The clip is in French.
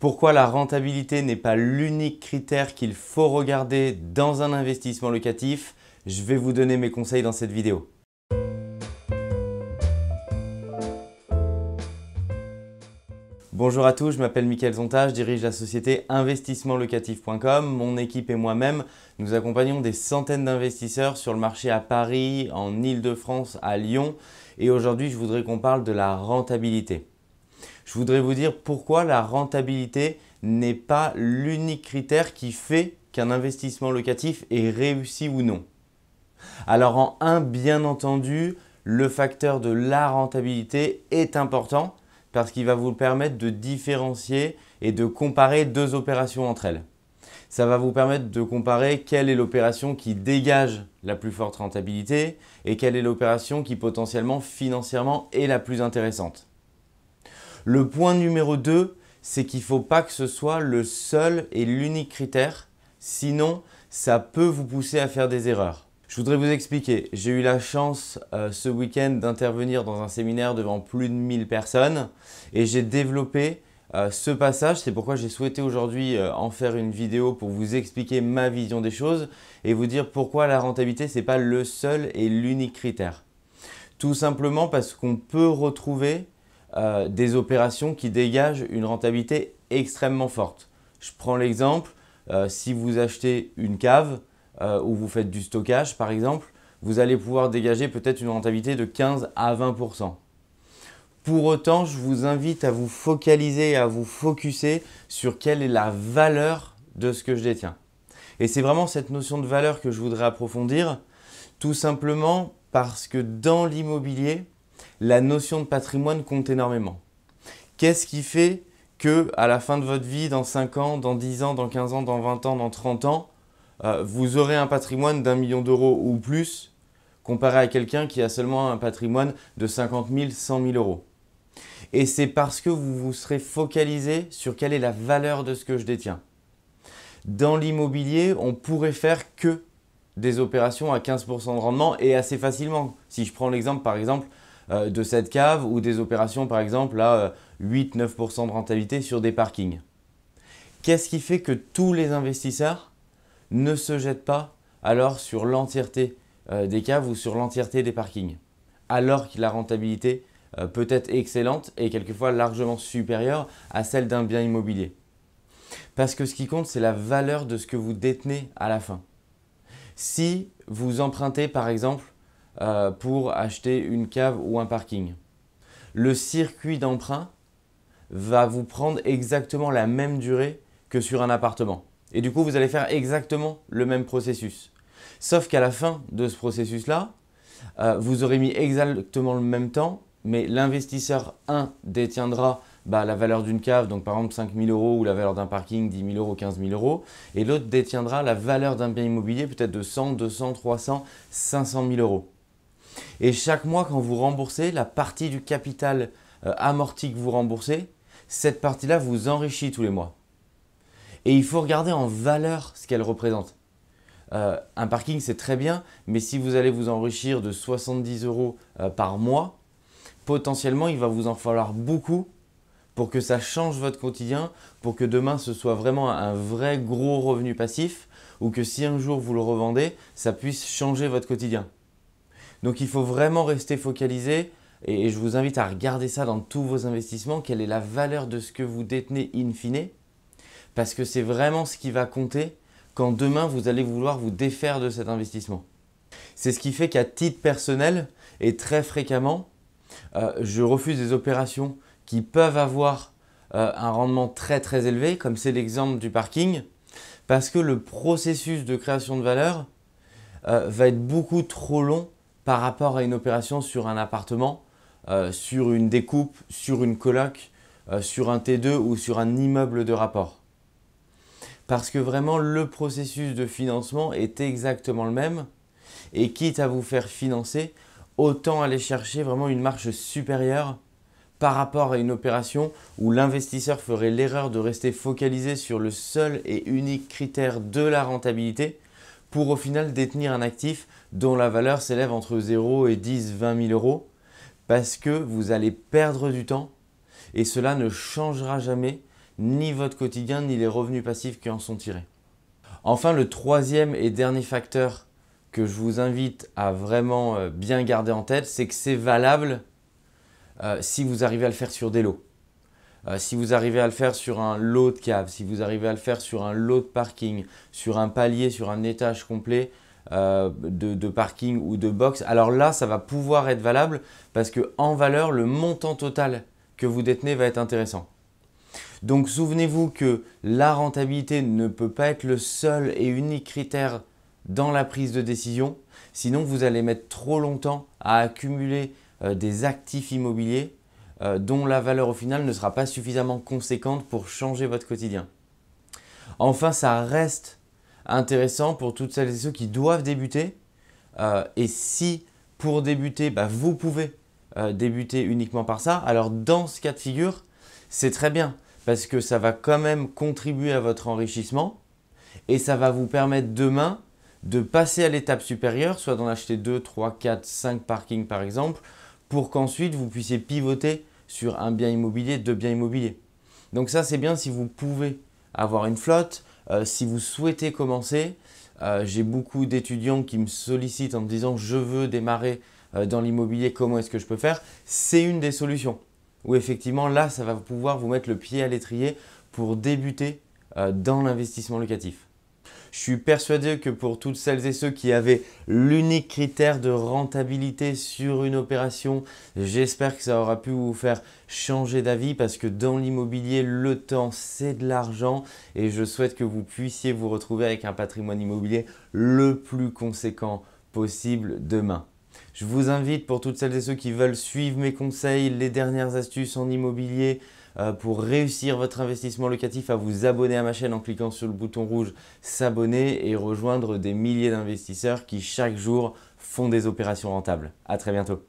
pourquoi la rentabilité n'est pas l'unique critère qu'il faut regarder dans un investissement locatif, je vais vous donner mes conseils dans cette vidéo. Bonjour à tous, je m'appelle Mickaël Zonta, je dirige la société investissementlocatif.com. Mon équipe et moi-même, nous accompagnons des centaines d'investisseurs sur le marché à Paris, en Ile-de-France, à Lyon. Et aujourd'hui, je voudrais qu'on parle de la rentabilité je voudrais vous dire pourquoi la rentabilité n'est pas l'unique critère qui fait qu'un investissement locatif est réussi ou non. Alors en un, bien entendu, le facteur de la rentabilité est important parce qu'il va vous permettre de différencier et de comparer deux opérations entre elles. Ça va vous permettre de comparer quelle est l'opération qui dégage la plus forte rentabilité et quelle est l'opération qui potentiellement financièrement est la plus intéressante. Le point numéro 2, c'est qu'il ne faut pas que ce soit le seul et l'unique critère, sinon ça peut vous pousser à faire des erreurs. Je voudrais vous expliquer, j'ai eu la chance euh, ce week-end d'intervenir dans un séminaire devant plus de 1000 personnes et j'ai développé euh, ce passage, c'est pourquoi j'ai souhaité aujourd'hui euh, en faire une vidéo pour vous expliquer ma vision des choses et vous dire pourquoi la rentabilité n'est pas le seul et l'unique critère. Tout simplement parce qu'on peut retrouver euh, des opérations qui dégagent une rentabilité extrêmement forte. Je prends l'exemple, euh, si vous achetez une cave euh, ou vous faites du stockage par exemple, vous allez pouvoir dégager peut-être une rentabilité de 15 à 20%. Pour autant, je vous invite à vous focaliser, à vous focuser sur quelle est la valeur de ce que je détiens. Et c'est vraiment cette notion de valeur que je voudrais approfondir, tout simplement parce que dans l'immobilier, la notion de patrimoine compte énormément. Qu'est-ce qui fait que à la fin de votre vie, dans 5 ans, dans 10 ans, dans 15 ans, dans 20 ans, dans 30 ans, euh, vous aurez un patrimoine d'un million d'euros ou plus comparé à quelqu'un qui a seulement un patrimoine de 50 000, 100 000 euros. Et c'est parce que vous vous serez focalisé sur quelle est la valeur de ce que je détiens. Dans l'immobilier, on pourrait faire que des opérations à 15% de rendement et assez facilement. Si je prends l'exemple, par exemple, euh, de cette cave ou des opérations par exemple à 8-9% euh, de rentabilité sur des parkings. Qu'est-ce qui fait que tous les investisseurs ne se jettent pas alors sur l'entièreté euh, des caves ou sur l'entièreté des parkings alors que la rentabilité peut être excellente et quelquefois largement supérieure à celle d'un bien immobilier. Parce que ce qui compte, c'est la valeur de ce que vous détenez à la fin. Si vous empruntez par exemple euh, pour acheter une cave ou un parking. Le circuit d'emprunt va vous prendre exactement la même durée que sur un appartement. Et du coup, vous allez faire exactement le même processus. Sauf qu'à la fin de ce processus-là, euh, vous aurez mis exactement le même temps, mais l'investisseur 1 détiendra bah, la valeur d'une cave, donc par exemple 5 000 euros, ou la valeur d'un parking, 10 000 euros, 15 000 euros, et l'autre détiendra la valeur d'un bien immobilier, peut-être de 100, 200, 300, 500 000 euros. Et chaque mois, quand vous remboursez, la partie du capital euh, amorti que vous remboursez, cette partie-là vous enrichit tous les mois. Et il faut regarder en valeur ce qu'elle représente. Euh, un parking, c'est très bien, mais si vous allez vous enrichir de 70 euros euh, par mois, potentiellement, il va vous en falloir beaucoup pour que ça change votre quotidien, pour que demain, ce soit vraiment un vrai gros revenu passif, ou que si un jour vous le revendez, ça puisse changer votre quotidien. Donc il faut vraiment rester focalisé et je vous invite à regarder ça dans tous vos investissements, quelle est la valeur de ce que vous détenez in fine, parce que c'est vraiment ce qui va compter quand demain vous allez vouloir vous défaire de cet investissement. C'est ce qui fait qu'à titre personnel et très fréquemment, euh, je refuse des opérations qui peuvent avoir euh, un rendement très très élevé, comme c'est l'exemple du parking, parce que le processus de création de valeur euh, va être beaucoup trop long par rapport à une opération sur un appartement, euh, sur une découpe, sur une coloc, euh, sur un T2 ou sur un immeuble de rapport. Parce que vraiment, le processus de financement est exactement le même. Et quitte à vous faire financer, autant aller chercher vraiment une marche supérieure par rapport à une opération où l'investisseur ferait l'erreur de rester focalisé sur le seul et unique critère de la rentabilité pour au final détenir un actif dont la valeur s'élève entre 0 et 10, 20 000 euros, parce que vous allez perdre du temps et cela ne changera jamais ni votre quotidien ni les revenus passifs qui en sont tirés. Enfin, le troisième et dernier facteur que je vous invite à vraiment euh, bien garder en tête, c'est que c'est valable euh, si vous arrivez à le faire sur des lots. Euh, si vous arrivez à le faire sur un lot de caves, si vous arrivez à le faire sur un lot de parking, sur un palier, sur un étage complet euh, de, parking ou de box, alors là, ça va pouvoir être valable parce que en valeur, le montant total que vous détenez va être intéressant. Donc souvenez-vous que la rentabilité ne peut pas être le seul et unique critère dans la prise de décision, sinon vous allez mettre trop longtemps à accumuler euh, des actifs immobiliers euh, dont la valeur au final ne sera pas suffisamment conséquente pour changer votre quotidien. Enfin, ça reste intéressant pour toutes celles et ceux qui doivent débuter. Euh, et si pour débuter, bah, vous pouvez euh, débuter uniquement par ça, alors dans ce cas de figure, c'est très bien parce que ça va quand même contribuer à votre enrichissement et ça va vous permettre demain de passer à l'étape supérieure, soit d'en acheter 2, 3, 4, 5 parkings par exemple, pour qu'ensuite vous puissiez pivoter sur un bien immobilier, deux biens immobiliers. Donc ça, c'est bien si vous pouvez avoir une flotte, euh, si vous souhaitez commencer. Euh, j'ai beaucoup d'étudiants qui me sollicitent en me disant je veux démarrer euh, dans l'immobilier, comment est-ce que je peux faire C'est une des solutions. Où effectivement, là, ça va pouvoir vous mettre le pied à l'étrier pour débuter dans l'investissement locatif. Je suis persuadé que pour toutes celles et ceux qui avaient l'unique critère de rentabilité sur une opération, j'espère que ça aura pu vous faire changer d'avis parce que dans l'immobilier, le temps, c'est de l'argent et je souhaite que vous puissiez vous retrouver avec un patrimoine immobilier le plus conséquent possible demain. Je vous invite pour toutes celles et ceux qui veulent suivre mes conseils, les dernières astuces en immobilier euh, pour réussir votre investissement locatif à vous abonner à ma chaîne en cliquant sur le bouton rouge s'abonner et rejoindre des milliers d'investisseurs qui chaque jour font des opérations rentables. À très bientôt.